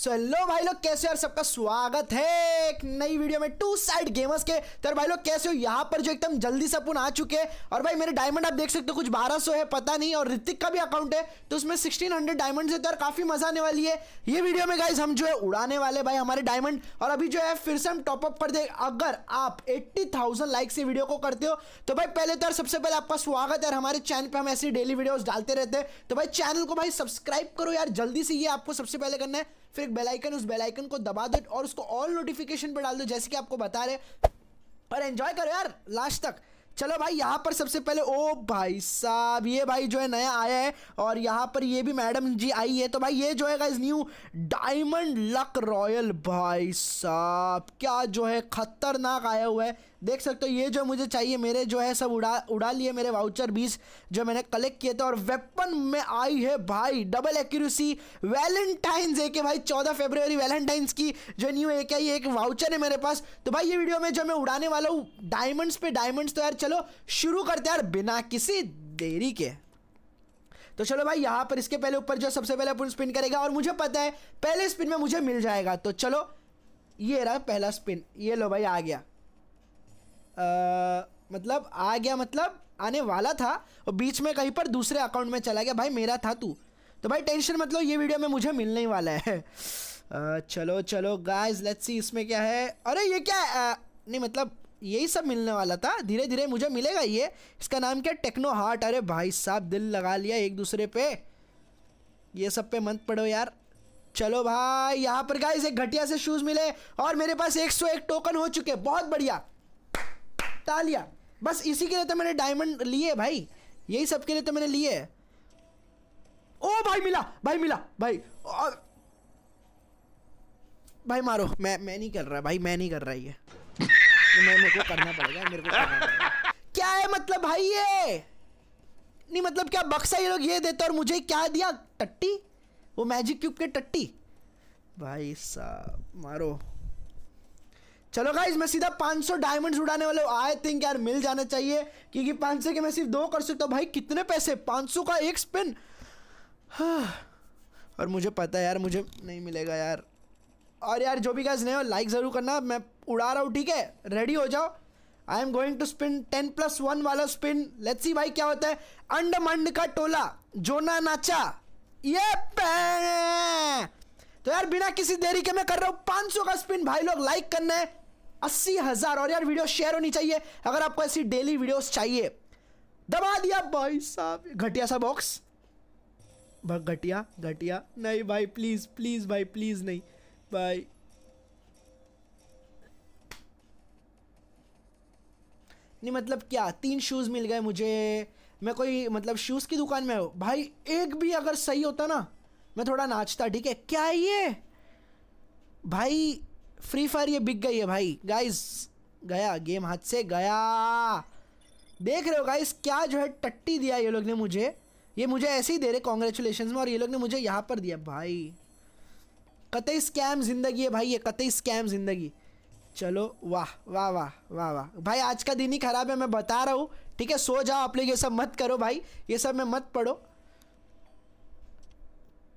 So hello भाई लोग कैसे यार सबका स्वागत है एक नई वीडियो में टू साइड गेमर्स के तो यार भाई लोग कैसे हो यहाँ पर जो एकदम जल्दी से अपन आ चुके हैं और भाई मेरे डायमंड आप देख सकते हो कुछ 1200 है पता नहीं और ऋतिक का भी अकाउंट है तो उसमें 1600 डायमंड है तो यार काफ़ी मज़ा आने वाली है ये वीडियो में गाइज हम जो है उड़ाने वाले भाई हमारे डायमंड और अभी जो है फिर से हम टॉपअप कर दे अगर आप एट्टी लाइक से वीडियो को करते हो तो भाई पहले तो यार सबसे पहले आपका स्वागत है हमारे चैनल पर हम ऐसी डेली वीडियोज डालते रहते हैं तो भाई चैनल को भाई सब्सक्राइब करो यार जल्दी से ये आपको सबसे पहले करना है फिर एक बेलाइकन उस बेलाइकन को दबा दो और उसको ऑल नोटिफिकेशन पर डाल दो जैसे कि आपको बता रहे और एन्जॉय करो यार लास्ट तक चलो भाई यहाँ पर सबसे पहले ओ भाई साहब ये भाई जो है नया आया है और यहाँ पर ये भी मैडम जी आई है तो भाई ये जो है इस न्यू डायमंड लक रॉयल भाई साहब क्या जो है खतरनाक आया हुआ है देख सकते हो ये जो मुझे चाहिए मेरे जो है सब उड़ा उड़ा लिए मेरे वाउचर बीस जो मैंने कलेक्ट किए थे और वेपन में आई है भाई डबल एक्यूरेसी वैलेंटाइंस एक है भाई चौदह फेब्रवरी वैलेंटाइंस की जो न्यू एक है ये एक वाउचर है मेरे पास तो भाई ये वीडियो में जो मैं उड़ाने वाला हूँ डायमंड्स पे डायमंड्स तो यार चलो शुरू करते यार बिना किसी देरी के तो चलो भाई यहाँ पर इसके पहले ऊपर जो सबसे पहले अपन स्पिन करेगा और मुझे पता है पहले स्पिन में मुझे मिल जाएगा तो चलो ये रहा पहला स्पिन ये लो भाई आ गया आ, मतलब आ गया मतलब आने वाला था और बीच में कहीं पर दूसरे अकाउंट में चला गया भाई मेरा था तू तो भाई टेंशन मतलब ये वीडियो में मुझे मिलने ही वाला है आ, चलो चलो गाइस लेट्स सी इसमें क्या है अरे ये क्या आ, नहीं मतलब यही सब मिलने वाला था धीरे धीरे मुझे मिलेगा ये इसका नाम क्या टेक्नो हार्ट अरे भाई साहब दिल लगा लिया एक दूसरे पे ये सब पे मत पड़ो यार चलो भाई यहाँ पर गाइस एक घटिया से शूज़ मिले और मेरे पास 101 टोकन हो चुके बहुत बढ़िया हटा लिया बस इसी के लिए तो मैंने डायमंड लिए भाई यही सब के लिए तो मैंने लिए ओ भाई मिला भाई मिला भाई भाई मारो मैं मैं नहीं कर रहा भाई मैं नहीं कर रहा ये मैं मेरे को करना पड़ेगा मेरे को करना पड़ेगा क्या है मतलब भाई ये नहीं मतलब क्या बक्सा ये लोग ये देते और मुझे क्या दिया टट्टी वो मैजिक क्यूब के टट्टी भाई साहब मारो चलो गाइज मैं सीधा 500 डायमंड उड़ाने वाले आई थिंक यार मिल जाना चाहिए क्योंकि 500 के मैं सिर्फ दो कर सकता हूँ भाई कितने पैसे 500 का एक स्पिन हाँ। और मुझे पता है यार मुझे नहीं मिलेगा यार और यार जो भी गाइज नहीं हो लाइक ज़रूर करना मैं उड़ा रहा हूँ ठीक है रेडी हो जाओ I am going to spin ten plus one वाला स्पिन लेट्स सी भाई क्या होता है अंडमंड का टोला जोना नाचा ये तो यार बिना किसी देरी के मैं कर रहा हूँ 500 का स्पिन भाई लोग लाइक करना है अस्सी हज़ार और यार वीडियो शेयर होनी चाहिए अगर आपको ऐसी डेली वीडियोस चाहिए दबा दिया भाई साहब घटिया सा बॉक्स घटिया घटिया नहीं भाई प्लीज़ प्लीज़ भाई प्लीज़ नहीं भाई नहीं मतलब क्या तीन शूज़ मिल गए मुझे मैं कोई मतलब शूज़ की दुकान में हूँ भाई एक भी अगर सही होता ना मैं थोड़ा नाचता ठीक है क्या है ये भाई फ्री फायर ये बिक गई है भाई गाइस गया गेम हाथ से गया देख रहे हो गाइस क्या जो है टट्टी दिया ये लोग ने मुझे ये मुझे ऐसे ही दे रहे कॉन्ग्रेचुलेशन में और ये लोग ने मुझे यहाँ पर दिया भाई कतई स्कैम ज़िंदगी है भाई ये कतई स्कैम ज़िंदगी चलो वाह वाह वाह वाह वाह भाई आज का दिन ही ख़राब है मैं बता रहा हूँ ठीक है सो जाओ आप लोग ये सब मत करो भाई ये सब मैं मत पढ़ो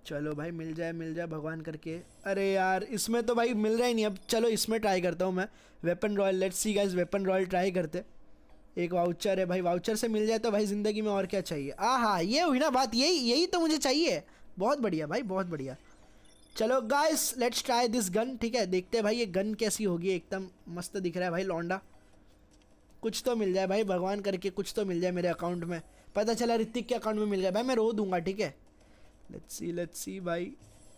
चलो भाई मिल जाए मिल जाए भगवान करके अरे यार इसमें तो भाई मिल रहा ही नहीं अब चलो इसमें ट्राई करता हूँ मैं weapon royale let's see guys weapon royale try करते एक वाउचर है भाई वाउचर से मिल जाए तो भाई ज़िंदगी में और क्या चाहिए आ हाँ ये हुई ना बात यही यही तो मुझे चाहिए बहुत बढ़िया भाई बहुत बढ़िया चलो guys let's try this gun ठीक है देखते हैं भाई ये गन कैसी होगी एकदम मस्त दिख रहा है भाई लौंडा कुछ तो मिल जाए भाई भगवान करके कुछ तो मिल जाए मेरे अकाउंट में पता चला ऋतिक के अकाउंट में मिल जाए भाई मैं रो दूंगा ठीक है लेट्स सी लेट्स सी भाई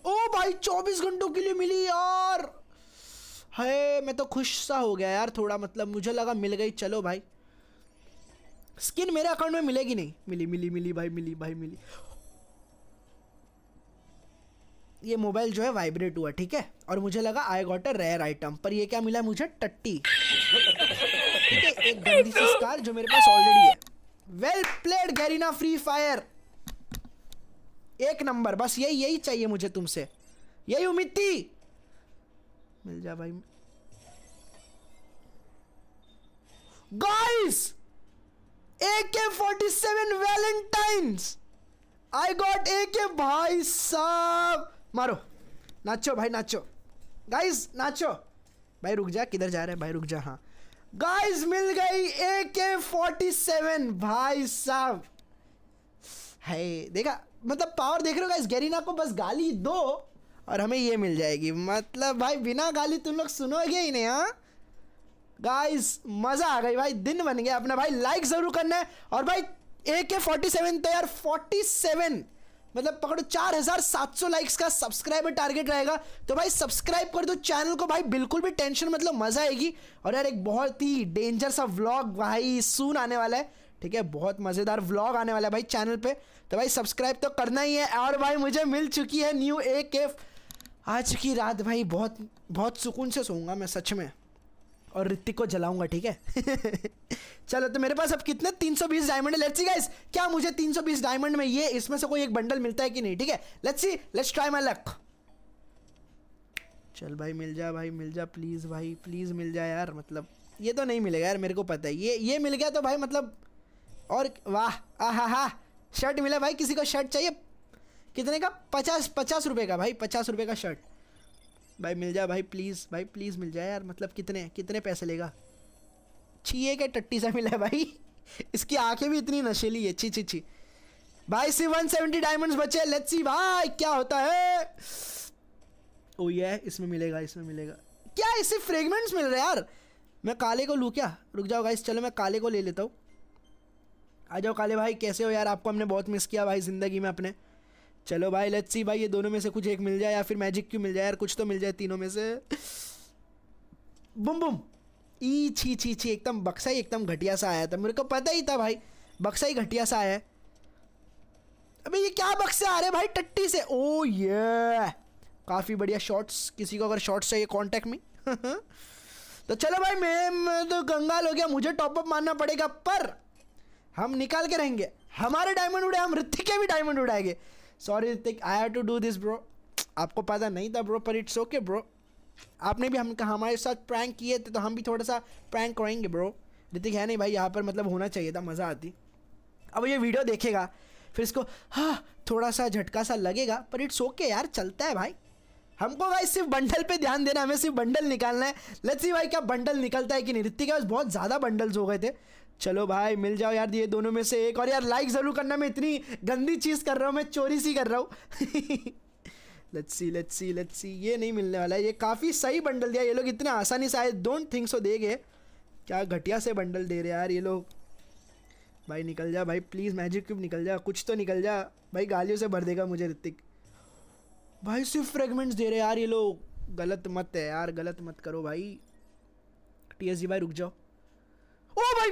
ओ भाई 24 घंटों के लिए मिली यार है मैं तो खुश सा हो गया यार थोड़ा मतलब मुझे लगा मिल गई चलो भाई स्किन मेरे अकाउंट में मिलेगी नहीं मिली मिली मिली भाई मिली भाई मिली ये मोबाइल जो है वाइब्रेट हुआ ठीक है और मुझे लगा I got a rare item पर ये क्या मिला मुझे टट्टी एक गंदी सी स्कार जो मेरे पास ऑलरेडी है well played Garena free fire एक नंबर बस यही यही चाहिए मुझे तुमसे यही उम्मीद थी मिल जा भाई guys K forty seven Valentine's I got A K भाई साहब मारो नाचो भाई नाचो गाइस नाचो भाई रुक जा किधर जा रहे हैं भाई रुक जा हाँ गाइस मिल गई ए के फोर्टी सेवन भाई साहब है देखा मतलब पावर देख रहे हो इस गरीना को बस गाली दो और हमें ये मिल जाएगी मतलब भाई बिना गाली तुम लोग सुनोगे ही नहीं हाँ गाइस मज़ा आ गई भाई दिन बन गया अपना भाई लाइक ज़रूर करना है और भाई ए के फोर्टी सेवन तो यार फोर्टी सेवन मतलब पकड़ो चार हजार सात सौ लाइक्स का सब्सक्राइबर टारगेट रहेगा तो भाई सब्सक्राइब कर दो चैनल को भाई बिल्कुल भी टेंशन मतलब मज़ा आएगी और यार एक बहुत ही डेंजर सा व्लॉग भाई सुन आने वाला है ठीक है बहुत मज़ेदार व्लॉग आने वाला है भाई चैनल पे तो भाई सब्सक्राइब तो करना ही है और भाई मुझे मिल चुकी है न्यू ए के आज की रात भाई बहुत बहुत सुकून से सोऊंगा मैं सच में और ऋतिक को जलाऊंगा ठीक है चलो तो मेरे पास अब कितने 320 डायमंड है लेट्स सी गाइस क्या मुझे 320 डायमंड में ये इसमें से कोई एक बंडल मिलता है कि नहीं ठीक है let's see let's try my luck चल भाई मिल जा भाई मिल जा प्लीज़ भाई प्लीज़ मिल जा यार मतलब ये तो नहीं मिलेगा यार मेरे को पता है ये ये मिल गया तो भाई मतलब और वाह आहा हा शर्ट मिला भाई किसी को शर्ट चाहिए कितने का पचास पचास रुपये का भाई पचास रुपये का शर्ट भाई मिल जाए भाई प्लीज़ भाई प्लीज़ मिल जाए यार मतलब कितने कितने पैसे लेगा छिए के टट्टी से मिला है भाई इसकी आंखें भी इतनी नशेली है छी छी छी भाई सी वन सेवेंटी डायमंड बचे लेट्स सी भाई क्या होता है ओ ये इसमें मिलेगा इसमें मिलेगा क्या इससे फ्रेगमेंट्स मिल रहे यार मैं काले को लूँ क्या रुक जाओ भाई चलो मैं काले को ले लेता हूँ आ जाओ काले भाई कैसे हो यार आपको हमने बहुत मिस किया भाई ज़िंदगी में अपने चलो भाई लेट्स सी भाई ये दोनों में से कुछ एक मिल जाए या फिर मैजिक क्यों मिल जाए यार कुछ तो मिल जाए तीनों में से बुम बुम ई छी छी छी एकदम बक्सा ही एकदम घटिया सा आया था मेरे को पता ही था भाई बक्सा ही घटिया सा आया है अबे ये क्या बक्से आ रहे भाई टट्टी से ओ oh, ये काफ़ी बढ़िया शॉट्स किसी को अगर शॉट्स चाहिए कॉन्टैक्ट में तो चलो भाई मैं, तो गंगाल हो गया मुझे टॉपअप मानना पड़ेगा पर हम निकाल के रहेंगे हमारे डायमंड उड़े हम ऋतिक के भी डायमंड उड़ाएंगे sorry Hrithik I have to do this bro आपको पता नहीं था ब्रो पर इट्स ओके ब्रो आपने भी हम हमारे साथ प्रैंक किए थे तो हम भी थोड़ा सा प्रैंक करेंगे ब्रो ऋतिक है नहीं भाई यहाँ पर मतलब होना चाहिए था मज़ा आती अब ये वीडियो देखेगा फिर इसको हाँ थोड़ा सा झटका सा लगेगा पर इट्स ओके यार चलता है भाई हमको भाई सिर्फ बंडल पे ध्यान देना हमें सिर्फ बंडल निकालना है लेट्स सी भाई क्या बंडल निकलता है कि नहीं ऋतिक के पास बहुत ज़्यादा बंडल्स हो गए थे चलो भाई मिल जाओ यार ये दोनों में से एक और यार लाइक ज़रूर करना मैं इतनी गंदी चीज़ कर रहा हूँ मैं चोरी सी कर रहा हूँ let's see let's see let's see ये नहीं मिलने वाला है ये काफ़ी सही बंडल दिया ये लोग इतने आसानी से आए डोंट थिंक सो गए क्या घटिया से बंडल दे रहे यार ये लोग भाई निकल जा भाई प्लीज़ मैजिक क्यूब निकल जा कुछ तो निकल जा भाई गालियों से भर देगा मुझे ऋतिक भाई सिर्फ फ्रेगमेंट्स दे रहे यार ये लोग गलत मत है यार गलत मत करो भाई टी एस जी भाई रुक जाओ ओ भाई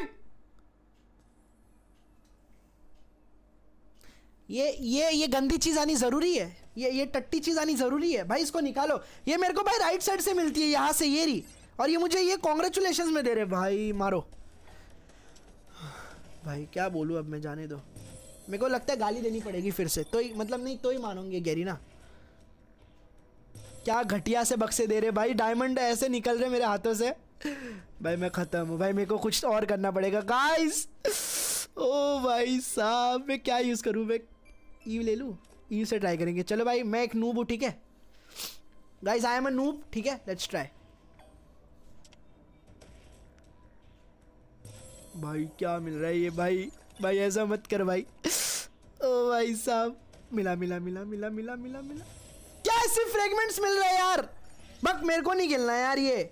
ये ये ये गंदी चीज़ आनी ज़रूरी है ये ये टट्टी चीज़ आनी ज़रूरी है भाई इसको निकालो ये मेरे को भाई राइट साइड से मिलती है यहाँ से ये रही और ये मुझे ये कॉन्ग्रेचुलेशन में दे रहे भाई मारो भाई क्या बोलूँ अब मैं जाने दो मेरे को लगता है गाली देनी पड़ेगी फिर से तो ही मतलब नहीं तो ही मानोगे गैरी ना क्या घटिया से बक्से दे रहे भाई डायमंड ऐसे निकल रहे मेरे हाथों से भाई मैं ख़त्म हूँ भाई मेरे को कुछ और करना पड़ेगा गाइस ओ भाई साहब मैं क्या यूज़ करूँ मैं ईव ले लूँ ईव से ट्राई करेंगे चलो भाई मैं एक नूब हूँ ठीक है guys I am a noob ठीक है लेट्स ट्राई भाई क्या मिल रहा है ये भाई भाई ऐसा मत कर भाई ओ भाई साहब मिला मिला मिला मिला मिला मिला मिला क्या सिर्फ फ्रेगमेंट्स मिल रहे हैं यार बक मेरे को नहीं खेलना यार ये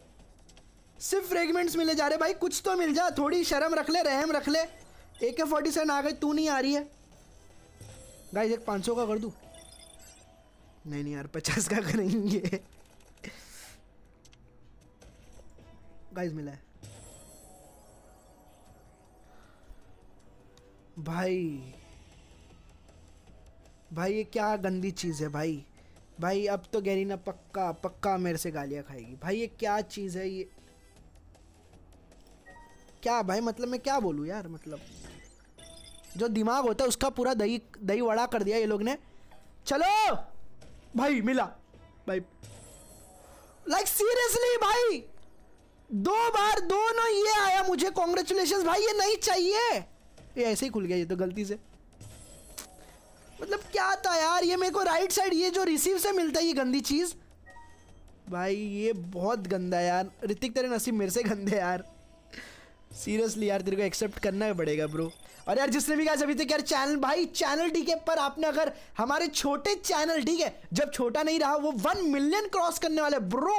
सिर्फ फ्रेगमेंट्स मिले जा रहे भाई कुछ तो मिल जा थोड़ी शर्म रख ले रहम रख ले ए के फोर्टी सेवन आ गई तू नहीं आ रही है गाइस एक पाँच सौ का कर दूँ नहीं नहीं यार पचास का करेंगे गाइस मिला है भाई भाई ये क्या गंदी चीज़ है भाई भाई अब तो गहरी ना पक्का पक्का मेरे से गालियाँ खाएगी भाई ये क्या चीज़ है ये क्या भाई मतलब मैं क्या बोलूँ यार मतलब जो दिमाग होता है उसका पूरा दही दही वड़ा कर दिया ये लोग ने चलो भाई मिला भाई लाइक like, सीरियसली भाई दो बार दोनों ये आया मुझे कॉन्ग्रेचुलेशन भाई ये नहीं चाहिए ये ऐसे ही खुल गया ये तो गलती से मतलब क्या था यार ये मेरे को राइट साइड ये जो रिसीव से मिलता है ये गंदी चीज़ भाई ये बहुत गंदा यार ऋतिक तेरे नसीब मेरे से गंदे यार सीरियसली यार तेरे को एक्सेप्ट करना पड़ेगा ब्रो और यार जिसने भी कहा अभी तक यार चैनल भाई चैनल ठीक है पर आपने अगर हमारे छोटे चैनल ठीक है जब छोटा नहीं रहा वो वन मिलियन क्रॉस करने वाले ब्रो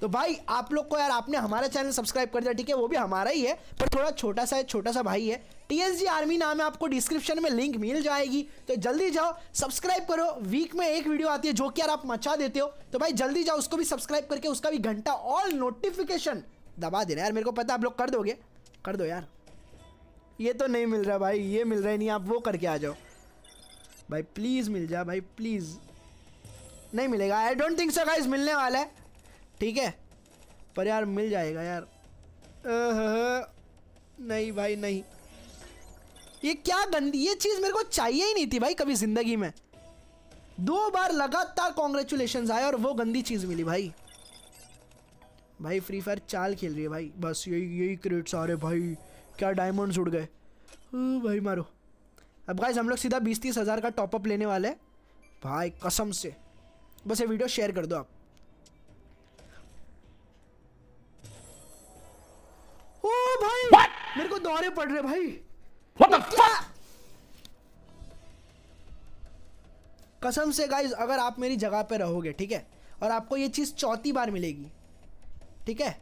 तो भाई आप लोग को यार आपने हमारा चैनल सब्सक्राइब कर दिया ठीक है वो भी हमारा ही है पर थोड़ा छोटा सा है छोटा सा भाई है टीएसजी आर्मी नाम है आपको डिस्क्रिप्शन में लिंक मिल जाएगी तो जल्दी जाओ सब्सक्राइब करो वीक में एक वीडियो आती है जो कि यार आप मचा देते हो तो भाई जल्दी जाओ उसको भी सब्सक्राइब करके उसका भी घंटा ऑल नोटिफिकेशन दबा देना यार मेरे को पता आप लोग कर दोगे कर दो यार ये तो नहीं मिल रहा भाई ये मिल रहा ही नहीं आप वो करके आ जाओ भाई प्लीज़ मिल जा भाई प्लीज़ नहीं मिलेगा I don't think so guys मिलने वाला है ठीक है पर यार मिल जाएगा यार नहीं भाई नहीं ये क्या गंदी ये चीज़ मेरे को चाहिए ही नहीं थी भाई कभी ज़िंदगी में दो बार लगातार कॉन्ग्रेचुलेशन आए और वो गंदी चीज़ मिली भाई भाई फ्री फायर चाल खेल रही है भाई बस यही यही क्रेट आ रहे भाई क्या डायमंड्स उड़ गए हाँ, भाई मारो अब गाइज हम लोग सीधा बीस तीस हज़ार का टॉपअप लेने वाले हैं भाई कसम से बस ये वीडियो शेयर कर दो आप ओ भाई What? मेरे को दौरे पड़ रहे भाई What the fuck? कसम से गाइज अगर आप मेरी जगह पे रहोगे ठीक है और आपको ये चीज़ चौथी बार मिलेगी ठीक है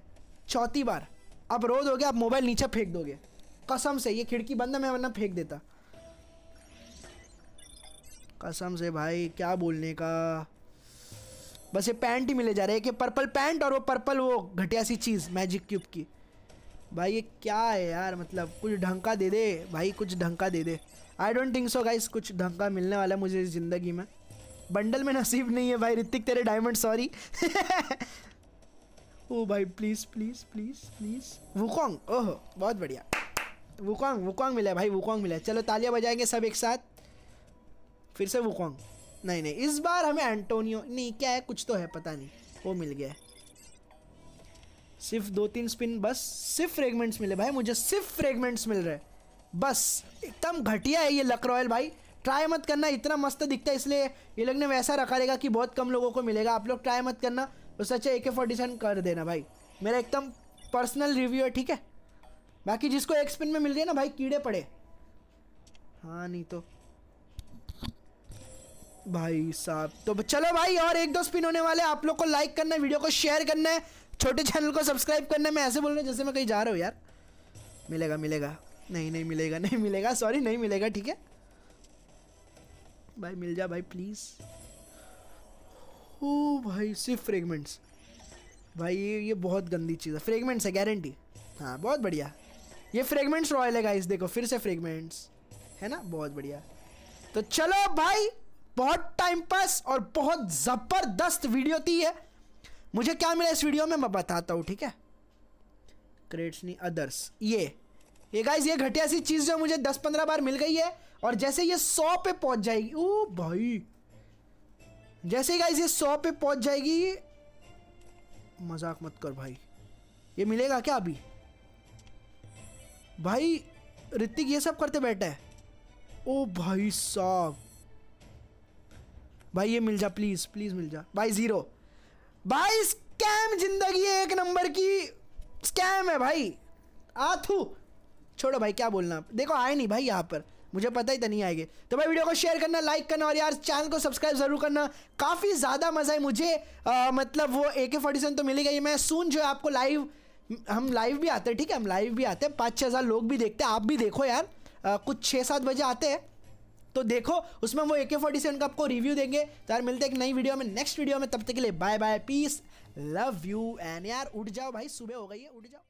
चौथी बार आप रो दोगे आप मोबाइल नीचे फेंक दोगे कसम से ये खिड़की बंद है मैं वरना फेंक देता कसम से भाई क्या बोलने का बस ये पैंट ही मिले जा रहे हैं कि पर्पल पैंट और वो पर्पल वो घटिया सी चीज़ मैजिक क्यूब की भाई ये क्या है यार मतलब कुछ ढंका दे दे भाई कुछ ढंका दे दे I don't think so guys कुछ ढंका मिलने वाला है मुझे इस ज़िंदगी में बंडल में नसीब नहीं है भाई ऋतिक तेरे डायमंड सॉरी ओ भाई please please please please Wukong ओहो बहुत बढ़िया वुकोंग वुकोंग मिला है भाई वुकोंग मिला है चलो तालियां बजाएंगे सब एक साथ फिर से वुकोंग नहीं नहीं इस बार हमें एंटोनियो नहीं क्या है कुछ तो है पता नहीं वो मिल गया है सिर्फ दो तीन स्पिन बस सिर्फ फ्रेगमेंट्स मिले भाई मुझे सिर्फ फ्रेगमेंट्स मिल रहे बस एकदम घटिया है ये लक रॉयल भाई ट्राई मत करना इतना मस्त दिखता है इसलिए ये लोग ने वैसा रखा रहेगा कि बहुत कम लोगों को मिलेगा आप लोग ट्राई मत करना उससे अच्छा ए के फोर्टी सेवन कर देना भाई मेरा एकदम पर्सनल रिव्यू है ठीक है बाकी जिसको एक स्पिन में मिल रही है ना भाई कीड़े पड़े हाँ नहीं तो भाई साहब तो चलो भाई और एक दो स्पिन होने वाले आप लोग को लाइक करना है वीडियो को शेयर करना है छोटे चैनल को सब्सक्राइब करना है मैं ऐसे बोल रहा हूँ जैसे मैं कहीं जा रहा हूँ यार मिलेगा मिलेगा नहीं नहीं मिलेगा नहीं मिलेगा सॉरी नहीं मिलेगा ठीक है भाई मिल जा भाई प्लीज़ ओ भाई सिर्फ फ्रेगमेंट्स भाई ये ये बहुत गंदी चीज़ है फ्रेगमेंट्स है गारंटी हाँ बहुत बढ़िया ये फ्रेगमेंट्स रॉयल है गाइस देखो फिर से फ्रेगमेंट्स है ना बहुत बढ़िया तो चलो भाई बहुत टाइम पास और बहुत ज़बरदस्त वीडियो थी है मुझे क्या मिला इस वीडियो में मैं बताता हूँ ठीक है क्रेट्स नहीं अदर्स ये ये गाइस ये घटिया सी चीज़ जो मुझे दस पंद्रह बार मिल गई है और जैसे ये सौ पे पहुंच जाएगी ओ भाई जैसे ही गाइस ये सौ पे पहुंच जाएगी मजाक मत कर भाई ये मिलेगा क्या अभी भाई ऋतिक ये सब करते बैठा है ओ भाई साहब भाई ये मिल जा प्लीज प्लीज मिल जा भाई जीरो भाई स्कैम जिंदगी एक नंबर की स्कैम है भाई आथू छोड़ो भाई क्या बोलना देखो आए नहीं भाई यहाँ पर मुझे पता ही तो नहीं आएंगे तो भाई वीडियो को शेयर करना लाइक करना और यार चैनल को सब्सक्राइब जरूर करना काफ़ी ज़्यादा मज़ा है मुझे आ, मतलब वो ए के फोर्टी सेवन तो मिलेगा ये मैं सुन जो है आपको लाइव हम लाइव भी आते हैं ठीक है हम लाइव भी आते हैं पाँच छः हज़ार लोग भी देखते हैं आप भी देखो यार आ, कुछ छः सात बजे आते हैं तो देखो उसमें वो ए के फोर्टी सेवन का आपको रिव्यू देंगे तो यार मिलते हैं एक नई वीडियो में नेक्स्ट वीडियो में तब तक के लिए bye bye peace love you and यार उठ जाओ भाई सुबह हो गई है उठ जाओ